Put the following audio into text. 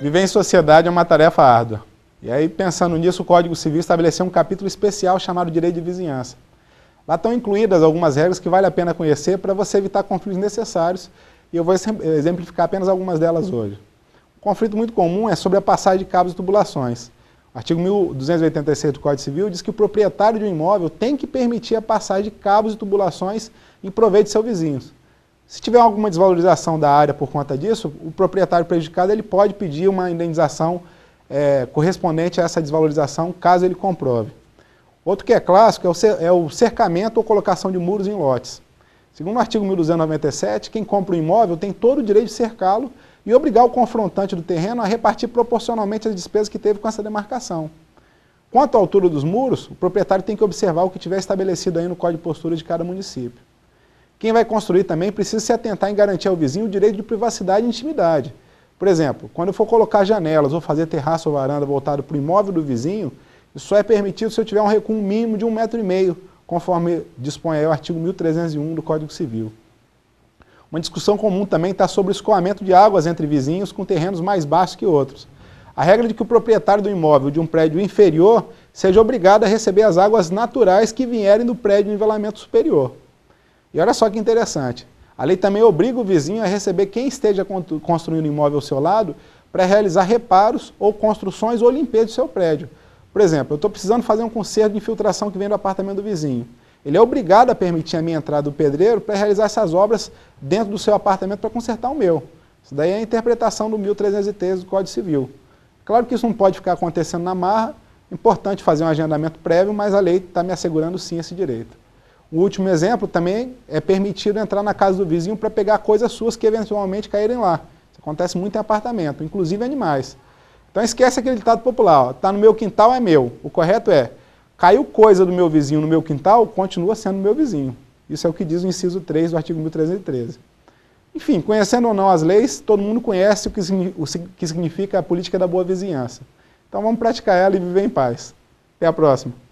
Viver em sociedade é uma tarefa árdua. E aí, pensando nisso, o Código Civil estabeleceu um capítulo especial chamado Direito de Vizinhança. Lá estão incluídas algumas regras que vale a pena conhecer para você evitar conflitos necessários, e eu vou exemplificar apenas algumas delas hoje. Um conflito muito comum é sobre a passagem de cabos e tubulações. O artigo 1286 do Código Civil diz que o proprietário de um imóvel tem que permitir a passagem de cabos e tubulações em proveito de seus vizinhos. Se tiver alguma desvalorização da área por conta disso, o proprietário prejudicado ele pode pedir uma indenização é, correspondente a essa desvalorização, caso ele comprove. Outro que é clássico é o é cercamento ou colocação de muros em lotes. Segundo o artigo 1297, quem compra um imóvel tem todo o direito de cercá-lo e obrigar o confrontante do terreno a repartir proporcionalmente as despesas que teve com essa demarcação. Quanto à altura dos muros, o proprietário tem que observar o que tiver estabelecido aí no Código de Postura de cada município. Quem vai construir também precisa se atentar em garantir ao vizinho o direito de privacidade e intimidade. Por exemplo, quando eu for colocar janelas ou fazer terraço ou varanda voltado para o imóvel do vizinho, isso só é permitido se eu tiver um recuo mínimo de um metro e meio, conforme dispõe o artigo 1301 do Código Civil. Uma discussão comum também está sobre o escoamento de águas entre vizinhos com terrenos mais baixos que outros. A regra de que o proprietário do imóvel de um prédio inferior seja obrigado a receber as águas naturais que vierem do prédio em nivelamento superior. E olha só que interessante. A lei também obriga o vizinho a receber quem esteja construindo imóvel ao seu lado para realizar reparos ou construções ou limpeza do seu prédio. Por exemplo, eu estou precisando fazer um conserto de infiltração que vem do apartamento do vizinho. Ele é obrigado a permitir a minha entrada do pedreiro para realizar essas obras dentro do seu apartamento para consertar o meu. Isso daí é a interpretação do 1313 do Código Civil. Claro que isso não pode ficar acontecendo na marra, é importante fazer um agendamento prévio, mas a lei está me assegurando sim esse direito. O último exemplo também é permitido entrar na casa do vizinho para pegar coisas suas que eventualmente caírem lá. Isso acontece muito em apartamento, inclusive animais. Então esquece aquele ditado popular, está no meu quintal é meu. O correto é, caiu coisa do meu vizinho no meu quintal, continua sendo meu vizinho. Isso é o que diz o inciso 3 do artigo 1313. Enfim, conhecendo ou não as leis, todo mundo conhece o que, o que significa a política da boa vizinhança. Então vamos praticar ela e viver em paz. Até a próxima.